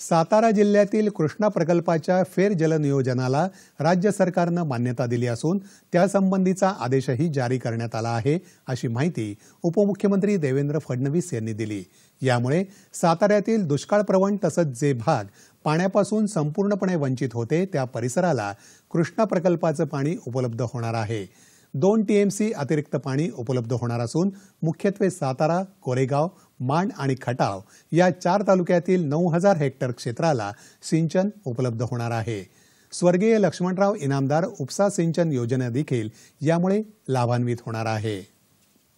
सातारा जिल्ह्यातील कृष्णा प्रकल्पाच्या फेर जलनियोजनाला राज्य सरकारनं मान्यता दिली असून त्यासंबंधीचा आदेशही जारी करण्यात आला आहे अशी माहिती उपमुख्यमंत्री देवेंद्र फडणवीस यांनी दिली यामुळे साताऱ्यातील दुष्काळप्रवण तसंच जे भाग पाण्यापासून संपूर्णपणे वंचित होते त्या परिसराला कृष्णा प्रकल्पाचं पाणी उपलब्ध होणार आहे दोन टीएमसी अतिरिक्त पाणी उपलब्ध होणार असून मुख्यत्वे सातारा कोरेगाव मांड आणि खटाव या चार तालुक्यातील नऊ हजार हेक्टर क्षेत्राला सिंचन उपलब्ध होणार आहे स्वर्गीय लक्ष्मणराव इनामदार उपसा सिंचन योजना देखील यामुळे लाभान्वित होणार आहे